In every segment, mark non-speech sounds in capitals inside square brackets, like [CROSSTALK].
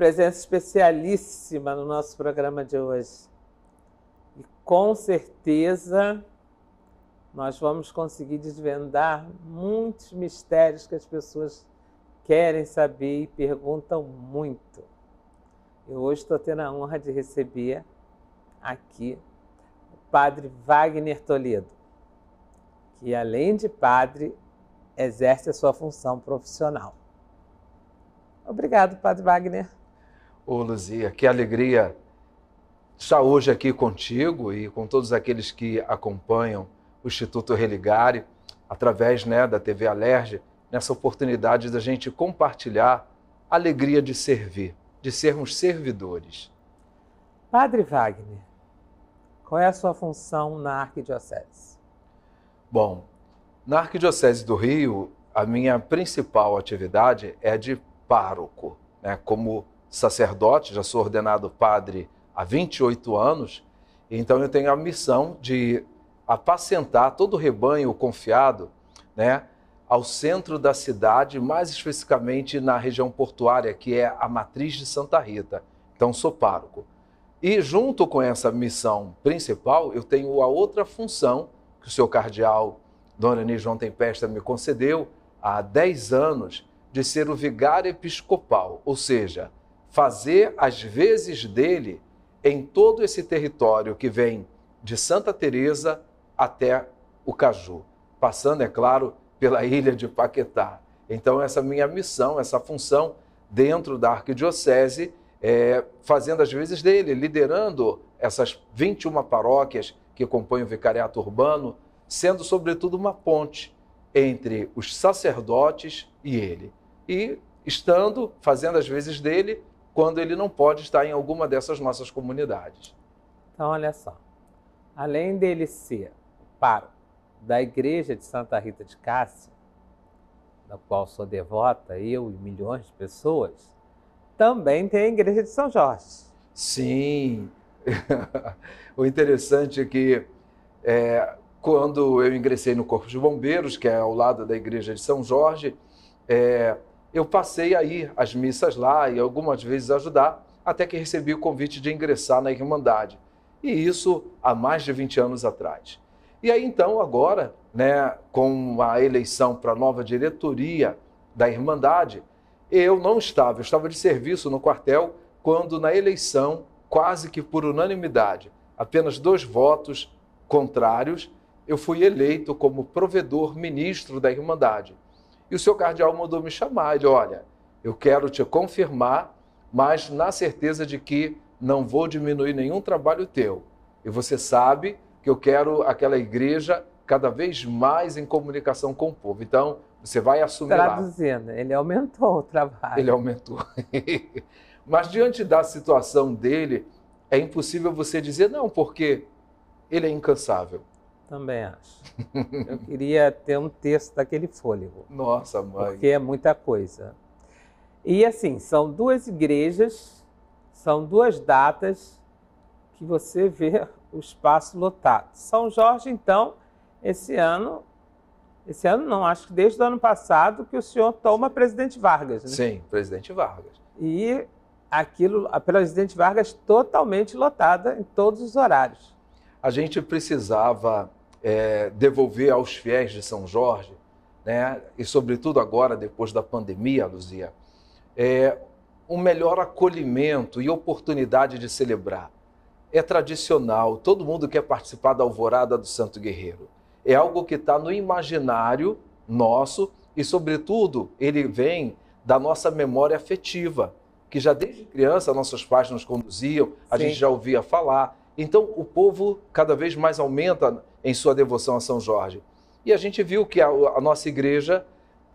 presença especialíssima no nosso programa de hoje. E com certeza nós vamos conseguir desvendar muitos mistérios que as pessoas querem saber e perguntam muito. Eu hoje estou tendo a honra de receber aqui o padre Wagner Toledo, que além de padre, exerce a sua função profissional. Obrigado, Padre Wagner. Ô, Luzia, que alegria estar hoje aqui contigo e com todos aqueles que acompanham o Instituto Religare, através né, da TV Alerge, nessa oportunidade da gente compartilhar a alegria de servir, de sermos servidores. Padre Wagner, qual é a sua função na Arquidiocese? Bom, na Arquidiocese do Rio, a minha principal atividade é de pároco, né, como sacerdote, já sou ordenado padre há 28 anos, então eu tenho a missão de apacentar todo o rebanho confiado né, ao centro da cidade, mais especificamente na região portuária, que é a matriz de Santa Rita. Então sou pároco. E junto com essa missão principal, eu tenho a outra função que o seu cardeal, Dona Inês João Tempesta, me concedeu há 10 anos, de ser o vigário episcopal, ou seja, fazer as vezes dele em todo esse território que vem de Santa Teresa até o Caju, passando, é claro, pela ilha de Paquetá. Então, essa minha missão, essa função dentro da arquidiocese, é, fazendo as vezes dele, liderando essas 21 paróquias que compõem o vicariato urbano, sendo, sobretudo, uma ponte entre os sacerdotes e ele. E estando, fazendo as vezes dele, quando ele não pode estar em alguma dessas nossas comunidades. Então, olha só. Além dele ser paro da Igreja de Santa Rita de Cássia, da qual sou devota, eu e milhões de pessoas, também tem a Igreja de São Jorge. Sim. [LAUGHS] o interessante é que é, quando eu ingressei no Corpo de Bombeiros, que é ao lado da Igreja de São Jorge, é, eu passei a ir às missas lá e algumas vezes ajudar, até que recebi o convite de ingressar na Irmandade. E isso há mais de 20 anos atrás. E aí então, agora, né, com a eleição para a nova diretoria da Irmandade, eu não estava, eu estava de serviço no quartel quando na eleição, quase que por unanimidade, apenas dois votos contrários, eu fui eleito como provedor ministro da Irmandade. E o seu cardeal mandou me chamar. Ele, olha, eu quero te confirmar, mas na certeza de que não vou diminuir nenhum trabalho teu. E você sabe que eu quero aquela igreja cada vez mais em comunicação com o povo. Então, você vai assumir Traduzindo, lá. ele aumentou o trabalho. Ele aumentou. [LAUGHS] mas diante da situação dele, é impossível você dizer não, porque ele é incansável. Também acho. [LAUGHS] Eu queria ter um texto daquele fôlego. Nossa, mãe. Porque é muita coisa. E assim, são duas igrejas, são duas datas que você vê o espaço lotado. São Jorge, então, esse ano, esse ano não, acho que desde o ano passado que o senhor toma presidente Vargas, né? Sim, presidente Vargas. E aquilo, a presidente Vargas totalmente lotada em todos os horários. A gente precisava é, devolver aos fiéis de São Jorge, né? e sobretudo agora, depois da pandemia, Luzia, é, um melhor acolhimento e oportunidade de celebrar. É tradicional, todo mundo quer participar da alvorada do Santo Guerreiro. É algo que está no imaginário nosso e, sobretudo, ele vem da nossa memória afetiva, que já desde criança nossos pais nos conduziam, a Sim. gente já ouvia falar. Então, o povo cada vez mais aumenta em sua devoção a São Jorge. E a gente viu que a, a nossa igreja,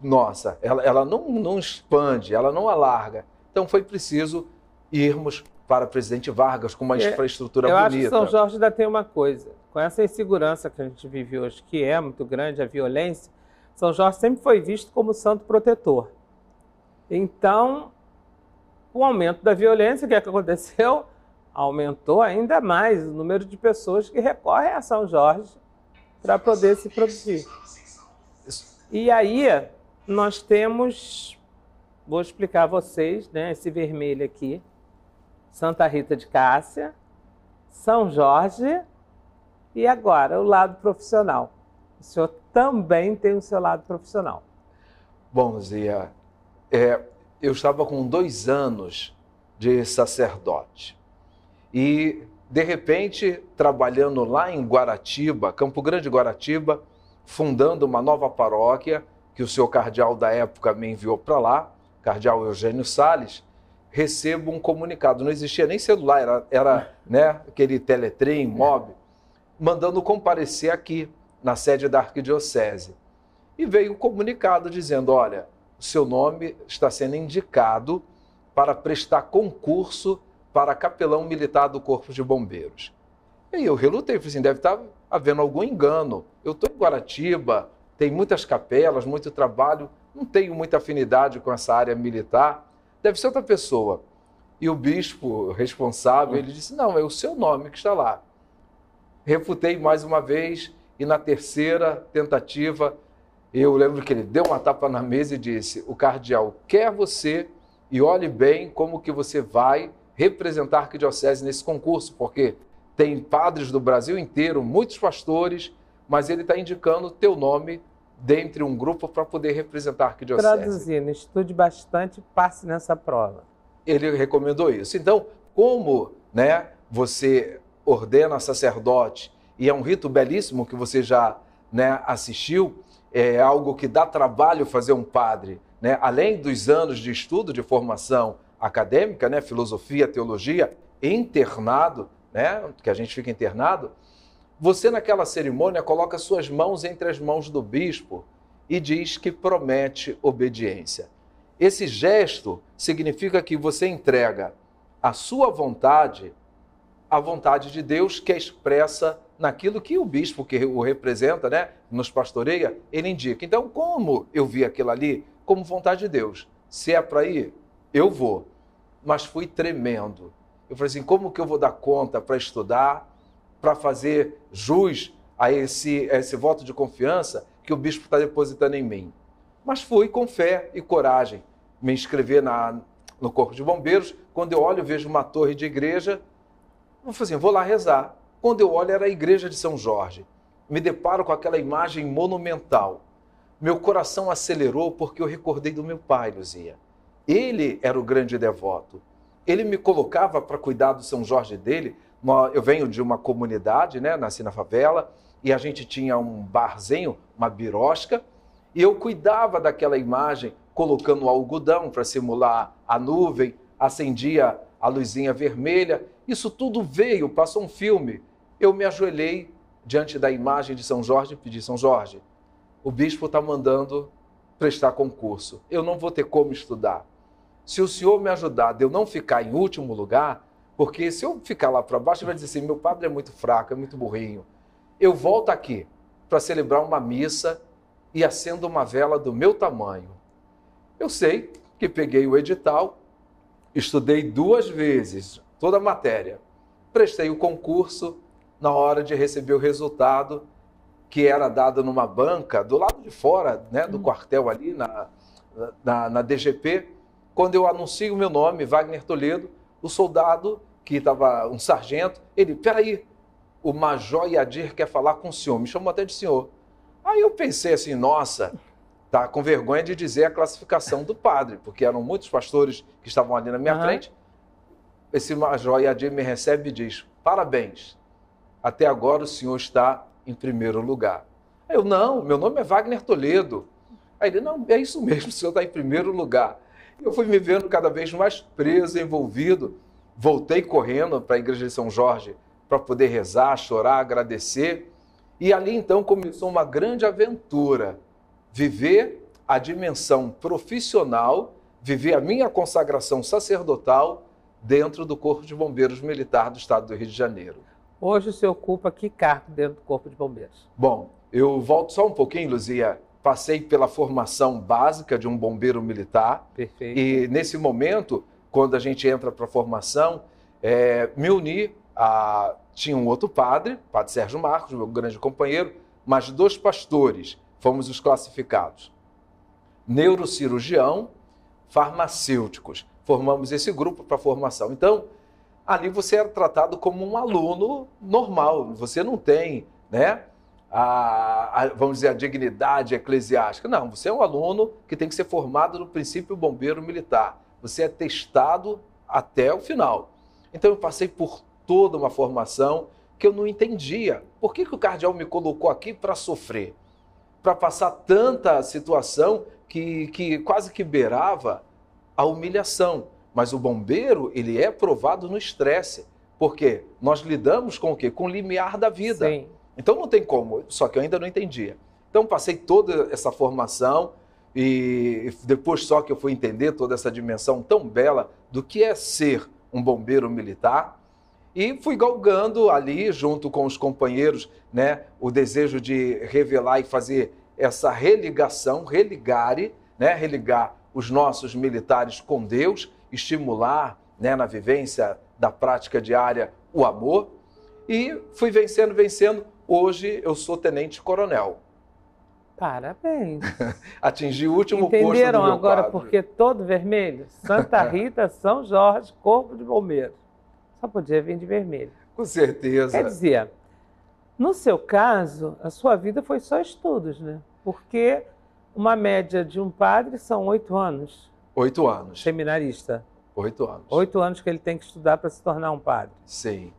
nossa, ela, ela não, não expande, ela não alarga. Então foi preciso irmos para Presidente Vargas com uma é, infraestrutura eu bonita. Eu São Jorge ainda tem uma coisa. Com essa insegurança que a gente vive hoje, que é muito grande, a violência, São Jorge sempre foi visto como santo protetor. Então, com o aumento da violência, o que, é que aconteceu? aumentou ainda mais o número de pessoas que recorrem a São Jorge para poder se produzir. E aí nós temos, vou explicar a vocês, né, esse vermelho aqui, Santa Rita de Cássia, São Jorge e agora o lado profissional. O senhor também tem o seu lado profissional. Bom, Zia, é, eu estava com dois anos de sacerdote. E, de repente, trabalhando lá em Guaratiba, Campo Grande, Guaratiba, fundando uma nova paróquia que o seu cardeal da época me enviou para lá, cardeal Eugênio Sales, recebo um comunicado. Não existia nem celular, era, era [LAUGHS] né, aquele teletrem, mob, mandando comparecer aqui, na sede da arquidiocese. E veio um comunicado dizendo: olha, o seu nome está sendo indicado para prestar concurso para capelão militar do Corpo de Bombeiros. E aí eu relutei, falei assim, deve estar tá havendo algum engano. Eu estou em Guaratiba, tem muitas capelas, muito trabalho, não tenho muita afinidade com essa área militar, deve ser outra pessoa. E o bispo responsável, ele disse, não, é o seu nome que está lá. Refutei mais uma vez e na terceira tentativa, eu lembro que ele deu uma tapa na mesa e disse, o cardeal quer você e olhe bem como que você vai representar a arquidiocese nesse concurso, porque tem padres do Brasil inteiro, muitos pastores, mas ele está indicando teu nome dentre um grupo para poder representar a arquidiocese. Traduzindo, estude bastante, passe nessa prova. Ele recomendou isso. Então, como né, você ordena sacerdote e é um rito belíssimo que você já né, assistiu, é algo que dá trabalho fazer um padre, né? além dos anos de estudo, de formação, acadêmica, né, filosofia, teologia, internado, né, que a gente fica internado, você naquela cerimônia coloca suas mãos entre as mãos do bispo e diz que promete obediência. Esse gesto significa que você entrega a sua vontade à vontade de Deus que é expressa naquilo que o bispo que o representa, né, nos pastoreia, ele indica. Então, como eu vi aquilo ali como vontade de Deus? Se é para ir, eu vou. Mas fui tremendo. Eu falei assim: como que eu vou dar conta para estudar, para fazer jus a esse, a esse voto de confiança que o bispo está depositando em mim? Mas fui com fé e coragem me inscrever na, no Corpo de Bombeiros. Quando eu olho, vejo uma torre de igreja. Eu falei assim: vou lá rezar. Quando eu olho, era a igreja de São Jorge. Me deparo com aquela imagem monumental. Meu coração acelerou porque eu recordei do meu pai, Luzia. Ele era o grande devoto. Ele me colocava para cuidar do São Jorge dele. Eu venho de uma comunidade, né? Nasci na favela e a gente tinha um barzinho, uma birosca, e eu cuidava daquela imagem colocando algodão para simular a nuvem, acendia a luzinha vermelha. Isso tudo veio, passou um filme. Eu me ajoelhei diante da imagem de São Jorge e pedi: São Jorge, o bispo está mandando prestar concurso. Eu não vou ter como estudar se o Senhor me ajudar de eu não ficar em último lugar, porque se eu ficar lá para baixo, ele vai dizer assim: meu padre é muito fraco, é muito burrinho. Eu volto aqui para celebrar uma missa e acendo uma vela do meu tamanho. Eu sei que peguei o edital, estudei duas vezes toda a matéria, prestei o concurso. Na hora de receber o resultado, que era dado numa banca do lado de fora né, do hum. quartel ali na, na, na DGP, quando eu anuncio o meu nome, Wagner Toledo, o soldado, que estava um sargento, ele, peraí, o Major Yadir quer falar com o senhor, me chamou até de senhor. Aí eu pensei assim, nossa, tá com vergonha de dizer a classificação do padre, porque eram muitos pastores que estavam ali na minha uhum. frente. Esse Major Yadir me recebe e diz, parabéns, até agora o senhor está em primeiro lugar. Eu, não, meu nome é Wagner Toledo. Aí ele, não, é isso mesmo, o senhor está em primeiro lugar. Eu fui me vendo cada vez mais preso, envolvido. Voltei correndo para a igreja de São Jorge para poder rezar, chorar, agradecer. E ali então começou uma grande aventura: viver a dimensão profissional, viver a minha consagração sacerdotal dentro do Corpo de Bombeiros Militar do Estado do Rio de Janeiro. Hoje o senhor ocupa que cargo dentro do Corpo de Bombeiros? Bom, eu volto só um pouquinho, Luzia, passei pela formação básica de um bombeiro militar. Perfeito. E nesse momento, quando a gente entra para a formação, é, me uni a. Tinha um outro padre, Padre Sérgio Marcos, meu grande companheiro, mas dois pastores fomos os classificados. Neurocirurgião, farmacêuticos. Formamos esse grupo para formação. Então, ali você era tratado como um aluno normal, você não tem, né? a, a, vamos dizer, a dignidade eclesiástica. Não, você é um aluno que tem que ser formado no princípio bombeiro militar. Você é testado até o final. Então eu passei por toda uma formação que eu não entendia. Por que, que o cardeal me colocou aqui para sofrer? Para passar tanta situação que, que quase que beirava a humilhação. Mas o bombeiro, ele é provado no estresse. Porque nós lidamos com o quê? Com o limiar da vida. Sim. Então não tem como, só que eu ainda não entendia. Então passei toda essa formação e depois só que eu fui entender toda essa dimensão tão bela do que é ser um bombeiro militar e fui galgando ali junto com os companheiros, né, o desejo de revelar e fazer essa religação, religare, né, religar os nossos militares com Deus, estimular, né, na vivência da prática diária o amor e fui vencendo, vencendo Hoje eu sou tenente-coronel. Parabéns. [LAUGHS] Atingi o último Entenderam posto do meu agora quadro. porque todo vermelho? Santa [LAUGHS] Rita, São Jorge, Corpo de Bombeiros. Só podia vir de vermelho. Com certeza. Quer dizer, no seu caso, a sua vida foi só estudos, né? Porque uma média de um padre são oito anos. Oito anos. Seminarista. Oito anos. Oito anos que ele tem que estudar para se tornar um padre. Sim.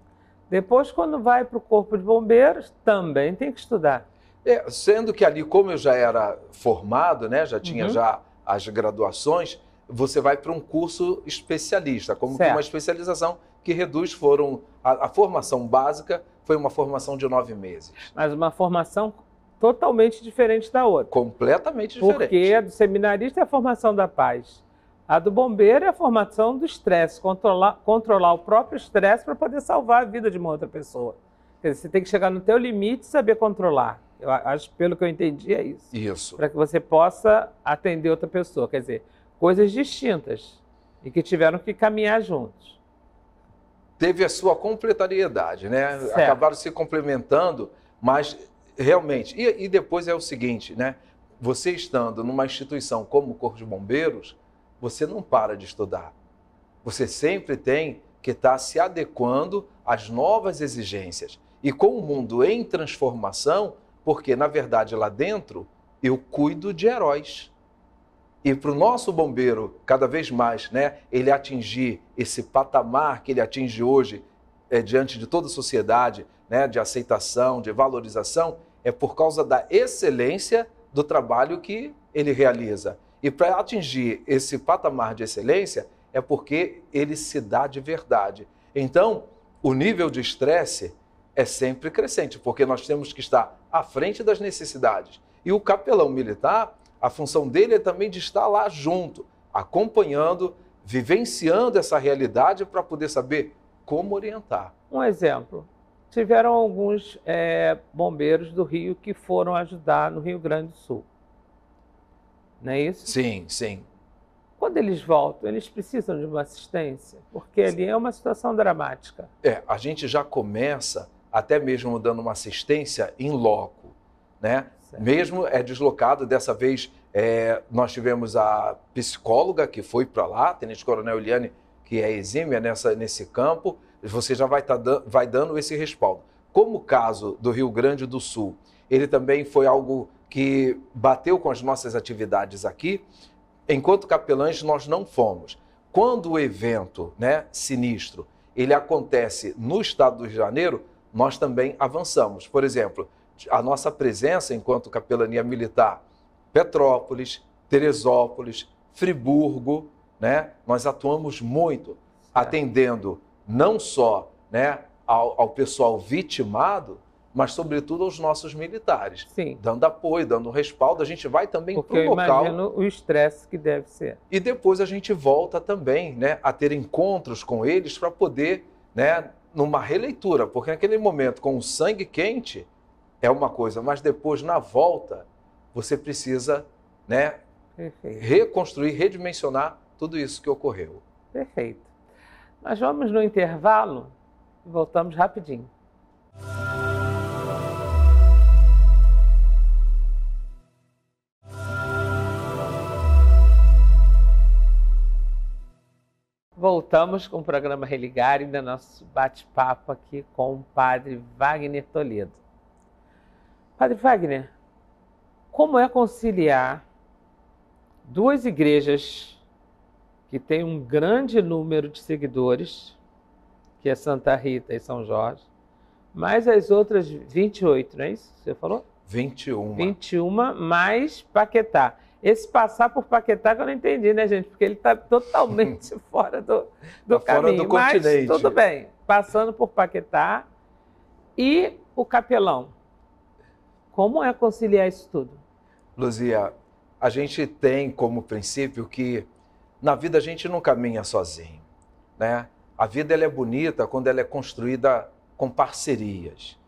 Depois, quando vai para o Corpo de Bombeiros, também tem que estudar. É, sendo que ali, como eu já era formado, né, já tinha uhum. já as graduações, você vai para um curso especialista, como uma especialização que reduz foram a, a, formação básica foi uma formação de nove meses. Mas uma formação totalmente diferente da outra. Completamente diferente. Porque a do seminarista é a formação da paz. A do bombeiro é a formação do estresse, controlar, controlar o próprio estresse para poder salvar a vida de uma outra pessoa. Quer dizer, você tem que chegar no teu limite e saber controlar. Eu acho, pelo que eu entendi, é isso. Isso. Para que você possa atender outra pessoa. Quer dizer, coisas distintas e que tiveram que caminhar juntos. Teve a sua completariedade, né? Certo. Acabaram se complementando, mas realmente. E, e depois é o seguinte, né? Você estando numa instituição como o Corpo de Bombeiros, você não para de estudar. Você sempre tem que estar tá se adequando às novas exigências. E com o mundo em transformação, porque na verdade lá dentro eu cuido de heróis. E para o nosso bombeiro, cada vez mais, né, ele atingir esse patamar que ele atinge hoje é, diante de toda a sociedade, né, de aceitação, de valorização, é por causa da excelência do trabalho que ele realiza. E para atingir esse patamar de excelência, é porque ele se dá de verdade. Então, o nível de estresse é sempre crescente, porque nós temos que estar à frente das necessidades. E o capelão militar, a função dele é também de estar lá junto, acompanhando, vivenciando essa realidade para poder saber como orientar. Um exemplo: tiveram alguns é, bombeiros do Rio que foram ajudar no Rio Grande do Sul não é isso? Sim, sim. Quando eles voltam, eles precisam de uma assistência, porque ali é uma situação dramática. É, a gente já começa até mesmo dando uma assistência em loco, né? Certo. Mesmo é deslocado, dessa vez é, nós tivemos a psicóloga que foi para lá, a Tenente Coronel Eliane, que é exímia nessa, nesse campo, você já vai, tá, vai dando esse respaldo. Como o caso do Rio Grande do Sul, ele também foi algo que bateu com as nossas atividades aqui, enquanto capelães nós não fomos. Quando o evento né, sinistro ele acontece no estado do Rio de Janeiro, nós também avançamos. Por exemplo, a nossa presença enquanto capelania militar, Petrópolis, Teresópolis, Friburgo, né? nós atuamos muito atendendo não só né, ao, ao pessoal vitimado, mas sobretudo aos nossos militares, Sim. dando apoio, dando respaldo. A gente vai também para o local. Imagino o estresse que deve ser. E depois a gente volta também, né, a ter encontros com eles para poder, né, numa releitura, porque naquele momento com o sangue quente é uma coisa, mas depois na volta você precisa, né, reconstruir, redimensionar tudo isso que ocorreu. Perfeito. Nós vamos no intervalo e voltamos rapidinho. voltamos com o programa Religar e da nosso bate-papo aqui com o padre Wagner Toledo. Padre Wagner, como é conciliar duas igrejas que têm um grande número de seguidores, que é Santa Rita e São Jorge, mais as outras 28, não é isso que você falou? 21. 21 mais Paquetá. Esse passar por Paquetá que eu não entendi, né, gente? Porque ele está totalmente [LAUGHS] fora do, do tá caminho. Fora do Mas continente. tudo bem. Passando por Paquetá e o capelão. Como é conciliar isso tudo? Luzia, a gente tem como princípio que na vida a gente não caminha sozinho, né? A vida ela é bonita quando ela é construída com parcerias.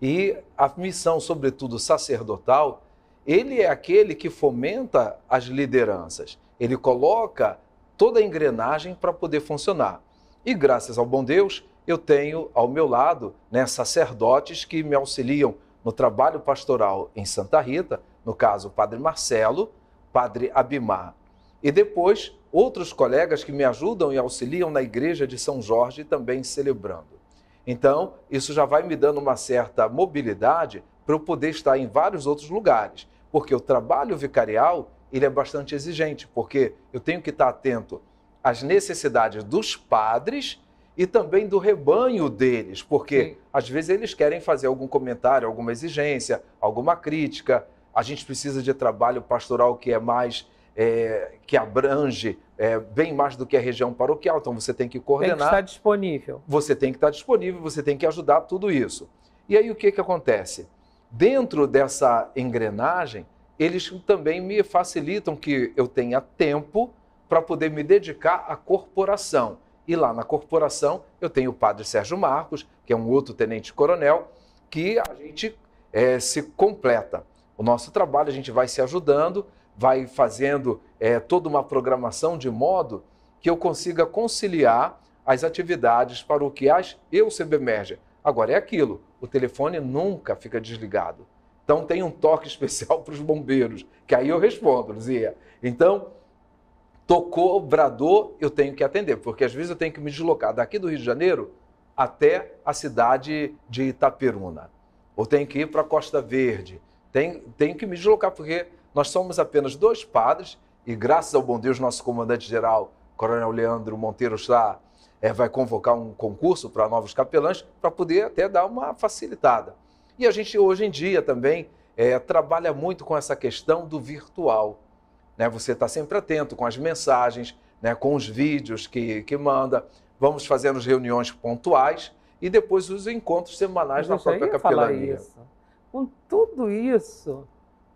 E a missão, sobretudo sacerdotal, ele é aquele que fomenta as lideranças. Ele coloca toda a engrenagem para poder funcionar. E graças ao bom Deus, eu tenho ao meu lado né, sacerdotes que me auxiliam no trabalho pastoral em Santa Rita, no caso, o Padre Marcelo, Padre Abimar, e depois outros colegas que me ajudam e auxiliam na Igreja de São Jorge também celebrando. Então, isso já vai me dando uma certa mobilidade para eu poder estar em vários outros lugares. Porque o trabalho vicarial ele é bastante exigente, porque eu tenho que estar atento às necessidades dos padres e também do rebanho deles, porque Sim. às vezes eles querem fazer algum comentário, alguma exigência, alguma crítica. A gente precisa de trabalho pastoral que é mais é, que abrange é, bem mais do que a região paroquial. Então você tem que coordenar. Tem que estar disponível. Você tem que estar disponível, você tem que ajudar tudo isso. E aí o que, que acontece? dentro dessa engrenagem, eles também me facilitam que eu tenha tempo para poder me dedicar à corporação. E lá na corporação eu tenho o padre Sérgio Marcos, que é um outro tenente-coronel, que a gente é, se completa. O nosso trabalho, a gente vai se ajudando, vai fazendo é, toda uma programação de modo que eu consiga conciliar as atividades para o que as, eu, CBMERGE, Agora, é aquilo: o telefone nunca fica desligado. Então, tem um toque [LAUGHS] especial para os bombeiros, que aí eu respondo, Luzia. Então, tocou, bradou, eu tenho que atender, porque às vezes eu tenho que me deslocar daqui do Rio de Janeiro até a cidade de Itaperuna, ou tenho que ir para a Costa Verde, tenho, tenho que me deslocar, porque nós somos apenas dois padres, e graças ao bom Deus, nosso comandante-geral, Coronel Leandro Monteiro, está é, vai convocar um concurso para novos capelães para poder até dar uma facilitada. E a gente hoje em dia também é, trabalha muito com essa questão do virtual. Né? Você está sempre atento com as mensagens, né? com os vídeos que, que manda. Vamos fazendo reuniões pontuais e depois os encontros semanais na própria capelania. Com tudo isso,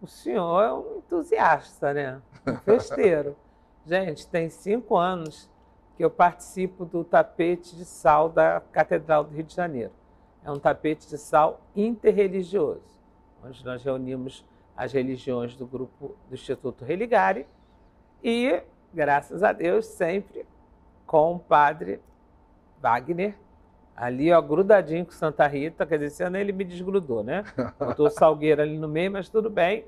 o senhor é um entusiasta, né? Um festeiro. [LAUGHS] Gente, tem cinco anos que eu participo do tapete de sal da Catedral do Rio de Janeiro. É um tapete de sal interreligioso, onde nós reunimos as religiões do grupo do Instituto Religare e, graças a Deus, sempre com o padre Wagner, ali ó, grudadinho com Santa Rita, quer dizer, esse ano ele me desgrudou, né? [LAUGHS] Botou o Salgueiro ali no meio, mas tudo bem.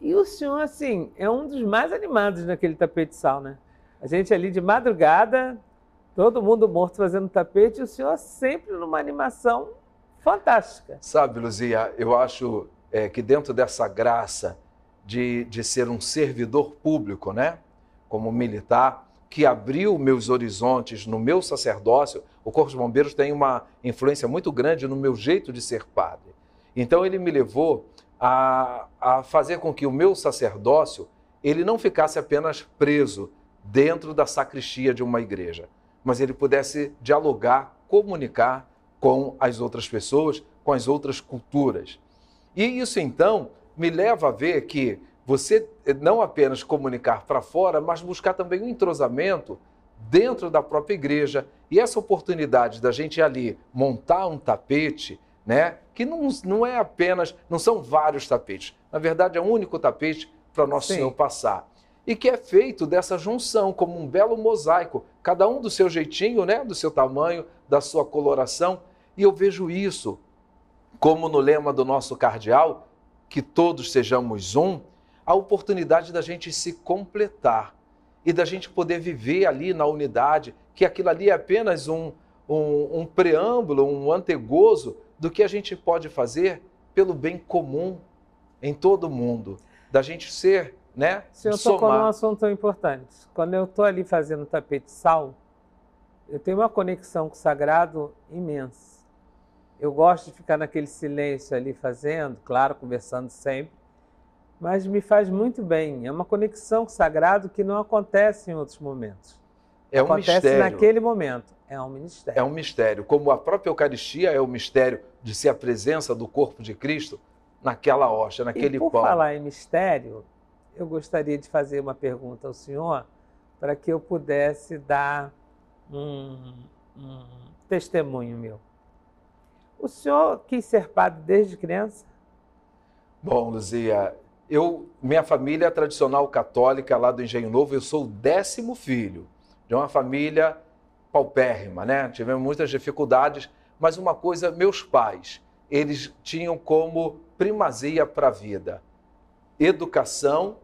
E o senhor, assim, é um dos mais animados naquele tapete de sal, né? A gente ali de madrugada, todo mundo morto fazendo tapete, e o senhor sempre numa animação fantástica. Sabe, Luzia, eu acho é, que dentro dessa graça de, de ser um servidor público, né? Como militar, que abriu meus horizontes no meu sacerdócio, o Corpo de Bombeiros tem uma influência muito grande no meu jeito de ser padre. Então ele me levou a, a fazer com que o meu sacerdócio ele não ficasse apenas preso dentro da sacristia de uma igreja, mas ele pudesse dialogar, comunicar com as outras pessoas, com as outras culturas. E isso então me leva a ver que você eh, não apenas comunicar para fora, mas buscar também um entrosamento dentro da própria igreja. E essa oportunidade da gente ali montar um tapete, né? Que não, não é apenas, não são vários tapetes. Na verdade, é um único tapete para nosso Sim. Senhor passar e que é feito dessa junção como um belo mosaico, cada um do seu jeitinho, né, do seu tamanho, da sua coloração, e eu vejo isso como no lema do nosso cardeal, que todos sejamos um, a oportunidade da gente se completar e da gente poder viver ali na unidade, que aquilo ali é apenas um, um, um preâmbulo, um antegozo do que a gente pode fazer pelo bem comum em todo o mundo, da gente ser né? eu senhor somar. tocou num assunto tão importante. Quando eu estou ali fazendo tapete sal, eu tenho uma conexão com o sagrado imensa. Eu gosto de ficar naquele silêncio ali fazendo, claro, conversando sempre, mas me faz muito bem. É uma conexão com o sagrado que não acontece em outros momentos. É um acontece mistério. naquele momento. É um mistério. É um mistério. Como a própria Eucaristia é o um mistério de ser a presença do corpo de Cristo naquela hóstia, naquele e por pão. falar em mistério, eu gostaria de fazer uma pergunta ao senhor para que eu pudesse dar um, um testemunho meu. O senhor quis ser padre desde criança? Bom, Luzia, eu, minha família é tradicional católica lá do Engenho Novo, eu sou o décimo filho de uma família paupérrima, né? Tivemos muitas dificuldades, mas uma coisa, meus pais, eles tinham como primazia para a vida educação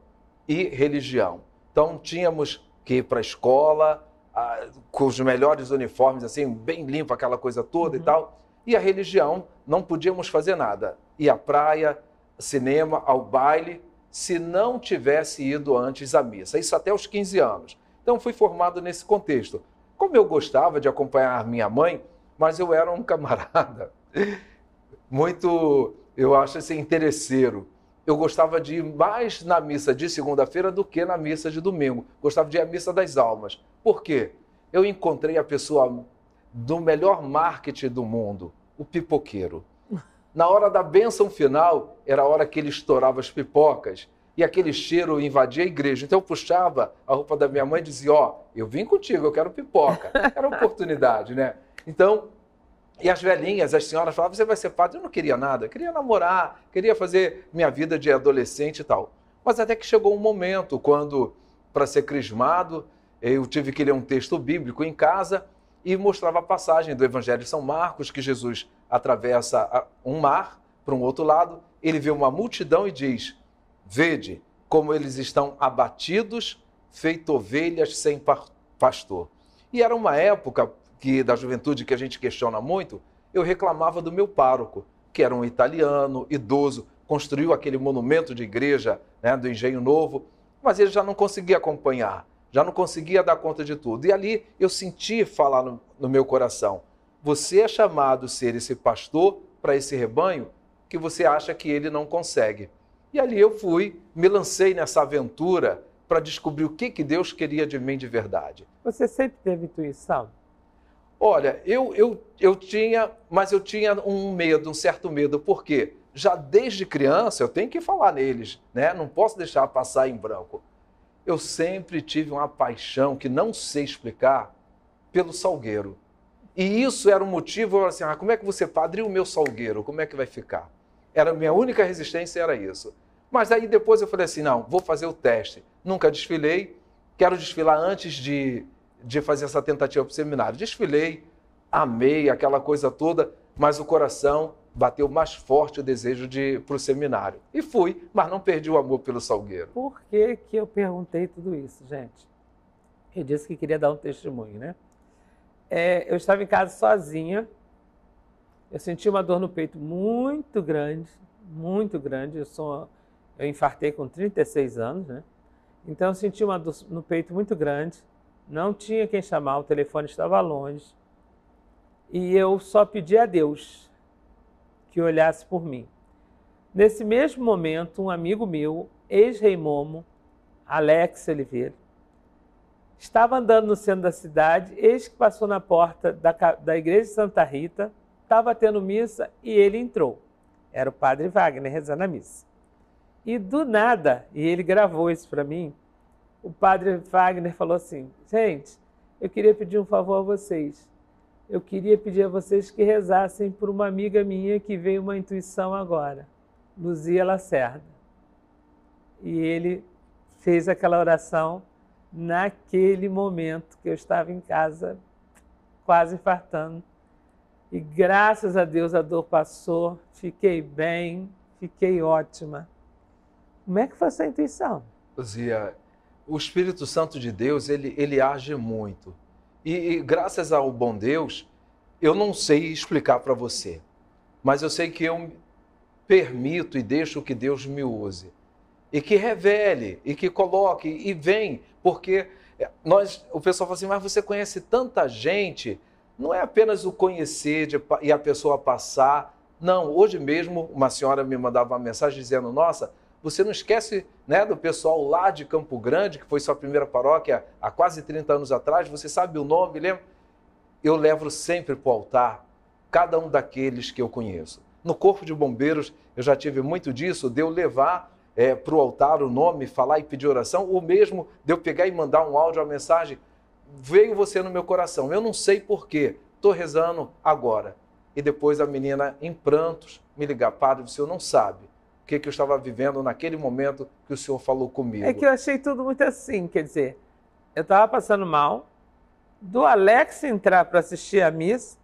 e religião. Então tínhamos que ir para a escola ah, com os melhores uniformes, assim, bem limpo, aquela coisa toda uhum. e tal. E a religião, não podíamos fazer nada. E à praia, cinema, ao baile, se não tivesse ido antes à missa. Isso até os 15 anos. Então fui formado nesse contexto. Como eu gostava de acompanhar minha mãe, mas eu era um [LAUGHS] camarada muito, eu acho assim, interesseiro eu gostava de ir mais na missa de segunda-feira do que na missa de domingo. Gostava de ir à missa das almas. Por quê? Eu encontrei a pessoa do melhor marketing do mundo, o pipoqueiro. Na hora da bênção final, era a hora que ele estourava as pipocas e aquele cheiro invadia a igreja. Então eu puxava a roupa da minha mãe e dizia: Ó, oh, eu vim contigo, eu quero pipoca. Era oportunidade, né? Então e as velhinhas, as senhoras falavam, você vai ser padre. Eu não queria nada, eu queria namorar, queria fazer minha vida de adolescente e tal. Mas até que chegou um momento quando, para ser crismado, eu tive que ler um texto bíblico em casa e mostrava a passagem do Evangelho de São Marcos, que Jesus atravessa um mar para um outro lado, ele vê uma multidão e diz: Vede como eles estão abatidos, feito ovelhas sem pastor. E era uma época que da juventude que a gente questiona muito, eu reclamava do meu pároco, que era um italiano, idoso, construiu aquele monumento de igreja né, do Engenho Novo, mas ele já não conseguia acompanhar, já não conseguia dar conta de tudo. E ali eu senti falar no, no meu coração: você é chamado a ser esse pastor para esse rebanho que você acha que ele não consegue. E ali eu fui, me lancei nessa aventura para descobrir o que, que Deus queria de mim de verdade. Você sempre teve intuição? Olha, eu, eu, eu tinha, mas eu tinha um medo, um certo medo, por quê? Já desde criança eu tenho que falar neles, né? Não posso deixar passar em branco. Eu sempre tive uma paixão que não sei explicar pelo salgueiro. E isso era um motivo, eu assim, ah, como é que você padre o meu salgueiro, como é que vai ficar? Era minha única resistência era isso. Mas aí depois eu falei assim, não, vou fazer o teste. Nunca desfilei, quero desfilar antes de de fazer essa tentativa para o seminário. Desfilei, amei aquela coisa toda, mas o coração bateu mais forte o desejo de para o seminário. E fui, mas não perdi o amor pelo Salgueiro. Por que, que eu perguntei tudo isso, gente? Eu disse que queria dar um testemunho, né? É, eu estava em casa sozinha, eu senti uma dor no peito muito grande, muito grande. Eu, sou, eu infartei com 36 anos, né? Então eu senti uma dor no peito muito grande não tinha quem chamar, o telefone estava longe. E eu só pedi a Deus que olhasse por mim. Nesse mesmo momento, um amigo meu, ex-rei Momo, Alex Oliveira, estava andando no centro da cidade, eis que passou na porta da, da igreja de Santa Rita, estava tendo missa e ele entrou. Era o padre Wagner rezando a missa. E do nada, e ele gravou isso para mim, o padre Wagner falou assim: gente, eu queria pedir um favor a vocês. Eu queria pedir a vocês que rezassem por uma amiga minha que veio uma intuição agora, Luzia Lacerda. E ele fez aquela oração naquele momento que eu estava em casa, quase fartando. E graças a Deus a dor passou, fiquei bem, fiquei ótima. Como é que foi essa intuição? Luzia, o Espírito Santo de Deus, ele, ele age muito. E, e graças ao bom Deus, eu não sei explicar para você, mas eu sei que eu permito e deixo que Deus me use. E que revele, e que coloque, e vem, porque é, nós, o pessoal fala assim, mas você conhece tanta gente, não é apenas o conhecer de, e a pessoa passar. Não, hoje mesmo uma senhora me mandava uma mensagem dizendo, nossa, você não esquece né, do pessoal lá de Campo Grande, que foi sua primeira paróquia há quase 30 anos atrás, você sabe o nome, lembra? Eu levo sempre para o altar cada um daqueles que eu conheço. No Corpo de Bombeiros, eu já tive muito disso, de eu levar é, para o altar o nome, falar e pedir oração, ou mesmo de eu pegar e mandar um áudio, uma mensagem, veio você no meu coração, eu não sei porquê, estou rezando agora. E depois a menina, em prantos, me ligar, padre, o senhor não sabe, que, que eu estava vivendo naquele momento que o Senhor falou comigo. É que eu achei tudo muito assim, quer dizer, eu estava passando mal, do Alex entrar para assistir a missa,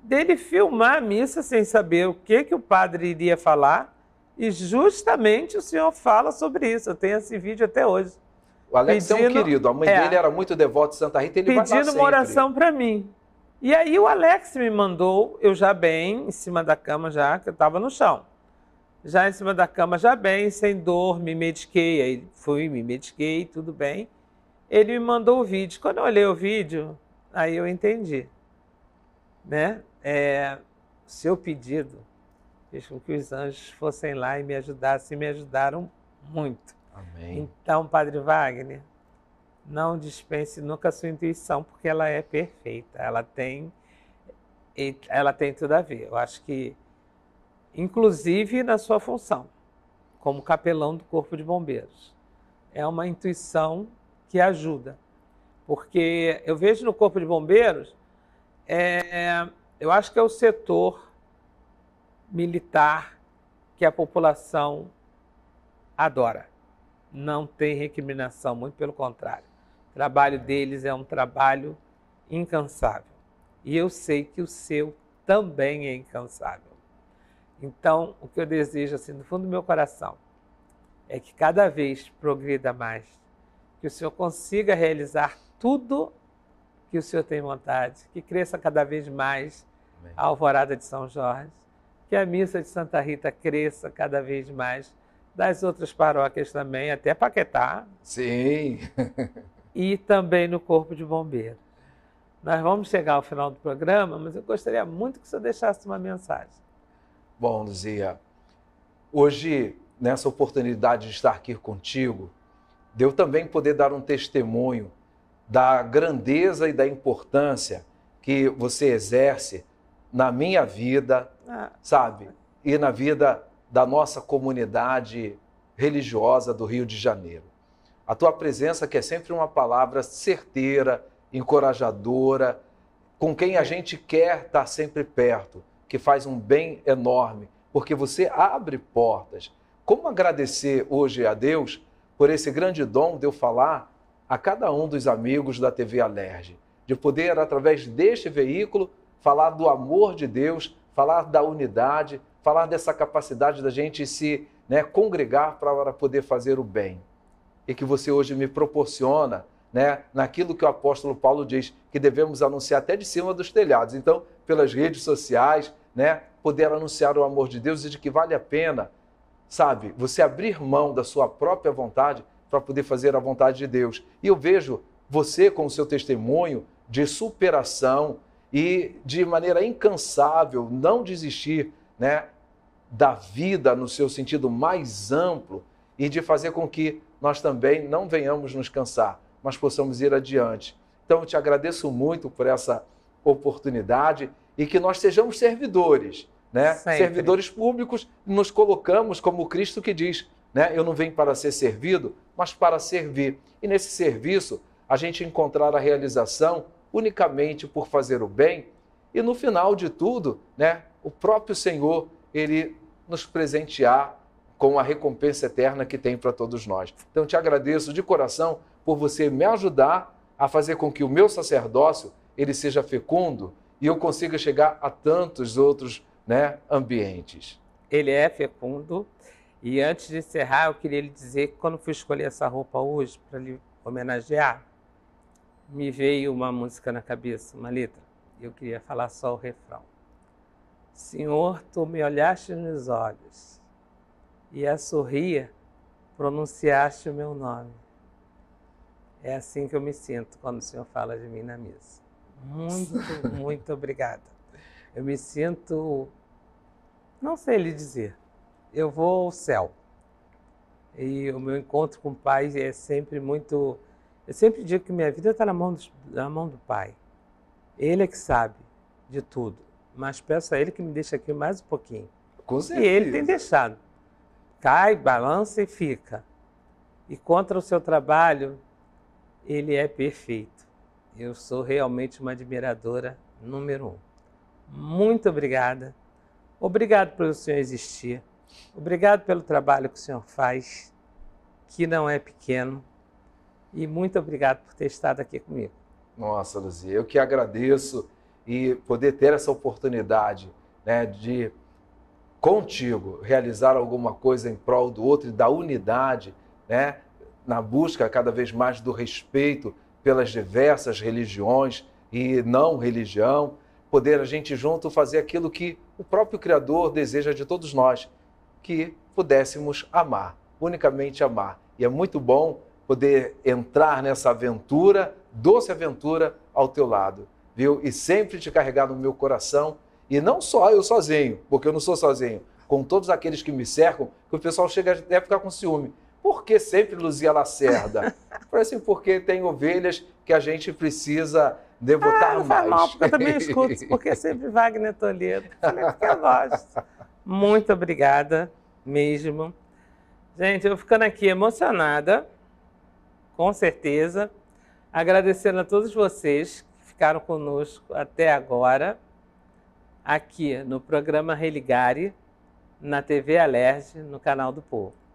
dele filmar a missa sem saber o que, que o padre iria falar, e justamente o senhor fala sobre isso. Eu tenho esse vídeo até hoje. O Alex pedindo, é um querido, a mãe é, dele era muito devota de Santa Rita, ele Pedindo uma oração para mim. E aí o Alex me mandou, eu já bem, em cima da cama já, que eu estava no chão já em cima da cama, já bem, sem dor, me mediquei. Aí fui, me mediquei, tudo bem. Ele me mandou o vídeo. Quando eu olhei o vídeo, aí eu entendi. Né? É, seu pedido fez com que os anjos fossem lá e me ajudassem, e me ajudaram muito. Amém. Então, Padre Wagner, não dispense nunca a sua intuição, porque ela é perfeita. Ela tem, ela tem tudo a ver. Eu acho que inclusive na sua função, como capelão do Corpo de Bombeiros. É uma intuição que ajuda, porque eu vejo no Corpo de Bombeiros, é, eu acho que é o setor militar que a população adora. Não tem recriminação, muito pelo contrário. O trabalho deles é um trabalho incansável. E eu sei que o seu também é incansável. Então, o que eu desejo, assim, do fundo do meu coração, é que cada vez progrida mais, que o Senhor consiga realizar tudo que o Senhor tem vontade, que cresça cada vez mais a alvorada de São Jorge, que a missa de Santa Rita cresça cada vez mais, das outras paróquias também, até Paquetá. Sim. e também no Corpo de Bombeiros. Nós vamos chegar ao final do programa, mas eu gostaria muito que o senhor deixasse uma mensagem Bom, Luzia, hoje, nessa oportunidade de estar aqui contigo, deu também poder dar um testemunho da grandeza e da importância que você exerce na minha vida, ah. sabe? E na vida da nossa comunidade religiosa do Rio de Janeiro. A tua presença, que é sempre uma palavra certeira, encorajadora, com quem a gente quer estar sempre perto que faz um bem enorme, porque você abre portas. Como agradecer hoje a Deus por esse grande dom de eu falar a cada um dos amigos da TV Alerge, de poder, através deste veículo, falar do amor de Deus, falar da unidade, falar dessa capacidade da gente se né, congregar para poder fazer o bem. E que você hoje me proporciona né, naquilo que o apóstolo Paulo diz, que devemos anunciar até de cima dos telhados. Então, pelas redes sociais, né, poder anunciar o amor de Deus e de que vale a pena, sabe, você abrir mão da sua própria vontade para poder fazer a vontade de Deus. E eu vejo você com o seu testemunho de superação e de maneira incansável não desistir, né, da vida no seu sentido mais amplo e de fazer com que nós também não venhamos nos cansar, mas possamos ir adiante. Então eu te agradeço muito por essa oportunidade e que nós sejamos servidores, né? Sempre. Servidores públicos, nos colocamos como Cristo que diz, né? Eu não venho para ser servido, mas para servir. E nesse serviço, a gente encontrar a realização unicamente por fazer o bem e no final de tudo, né? O próprio Senhor, ele nos presentear com a recompensa eterna que tem para todos nós. Então te agradeço de coração por você me ajudar a fazer com que o meu sacerdócio ele seja fecundo, e eu consiga chegar a tantos outros né, ambientes. Ele é fecundo. E antes de encerrar, eu queria lhe dizer que quando fui escolher essa roupa hoje para lhe homenagear, me veio uma música na cabeça, uma letra. E eu queria falar só o refrão. Senhor, tu me olhaste nos olhos e a sorrir pronunciaste o meu nome. É assim que eu me sinto quando o Senhor fala de mim na missa. Muito, muito obrigada. Eu me sinto, não sei lhe dizer, eu vou ao céu. E o meu encontro com o Pai é sempre muito. Eu sempre digo que minha vida está na, mão na mão do Pai. Ele é que sabe de tudo. Mas peço a Ele que me deixe aqui mais um pouquinho. Com certeza. E Ele tem deixado. Cai, balança e fica. E contra o seu trabalho, ele é perfeito eu sou realmente uma admiradora número um. Muito obrigada. Obrigado pelo senhor existir. Obrigado pelo trabalho que o senhor faz, que não é pequeno. E muito obrigado por ter estado aqui comigo. Nossa, Luzia, eu que agradeço e poder ter essa oportunidade né, de, contigo, realizar alguma coisa em prol do outro e da unidade, né, na busca cada vez mais do respeito pelas diversas religiões e não religião, poder a gente junto fazer aquilo que o próprio Criador deseja de todos nós, que pudéssemos amar, unicamente amar. E é muito bom poder entrar nessa aventura, doce aventura, ao teu lado, viu? E sempre te carregar no meu coração, e não só eu sozinho, porque eu não sou sozinho, com todos aqueles que me cercam, que o pessoal chega até a ficar com ciúme. Por que sempre Luzia Lacerda? Falei assim, porque tem ovelhas que a gente precisa devotar ah, não mais. Mal, porque eu também escuto, [LAUGHS] porque é sempre Wagner Toledo. Falei, é porque eu gosto. Muito obrigada mesmo. Gente, eu ficando aqui emocionada, com certeza. Agradecendo a todos vocês que ficaram conosco até agora, aqui no programa Religare, na TV Alerj, no canal do Povo.